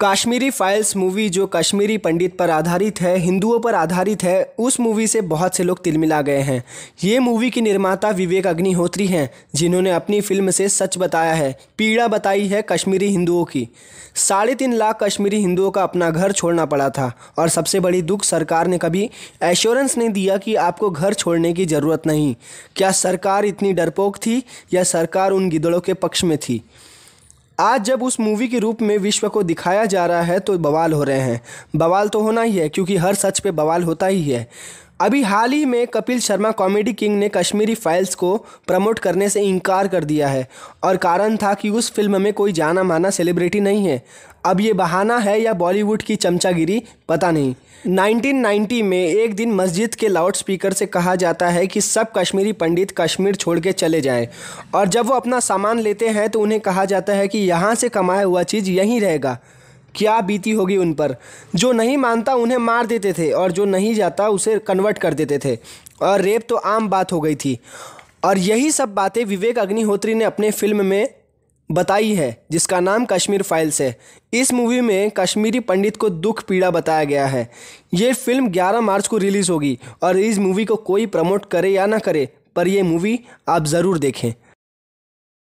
Kashmiri files movie जो कश्मीरी पंडित पर आधारित है हिंदुओं पर आधारित है उस मूवी से बहुत से लोग तिलमिला गए हैं ये मूवी की निर्माता विवेक अग्निहोत्री हैं जिन्होंने अपनी फिल्म से सच बताया है पीड़ा बताई है कश्मीरी हिंदुओं की साढ़े तीन लाख कश्मीरी हिंदुओं का अपना घर छोड़ना पड़ा था और सबसे बड़ी दुख सरकार ने कभी एश्योरेंस नहीं दिया कि आपको घर छोड़ने की ज़रूरत नहीं क्या सरकार इतनी डरपोक थी या सरकार उन गिदड़ों के पक्ष में थी आज जब उस मूवी के रूप में विश्व को दिखाया जा रहा है तो बवाल हो रहे हैं बवाल तो होना ही है क्योंकि हर सच पे बवाल होता ही है अभी हाल ही में कपिल शर्मा कॉमेडी किंग ने कश्मीरी फाइल्स को प्रमोट करने से इनकार कर दिया है और कारण था कि उस फिल्म में कोई जाना माना सेलिब्रिटी नहीं है अब ये बहाना है या बॉलीवुड की चमचागिरी पता नहीं 1990 में एक दिन मस्जिद के लाउड स्पीकर से कहा जाता है कि सब कश्मीरी पंडित कश्मीर छोड़ के चले जाएं और जब वो अपना सामान लेते हैं तो उन्हें कहा जाता है कि यहाँ से कमाया हुआ चीज़ यहीं रहेगा क्या बीती होगी उन पर जो नहीं मानता उन्हें मार देते थे और जो नहीं जाता उसे कन्वर्ट कर देते थे और रेप तो आम बात हो गई थी और यही सब बातें विवेक अग्निहोत्री ने अपने फिल्म में बताई है जिसका नाम कश्मीर फाइल्स है इस मूवी में कश्मीरी पंडित को दुख पीड़ा बताया गया है ये फिल्म 11 मार्च को रिलीज़ होगी और इस मूवी को कोई प्रमोट करे या ना करे पर यह मूवी आप ज़रूर देखें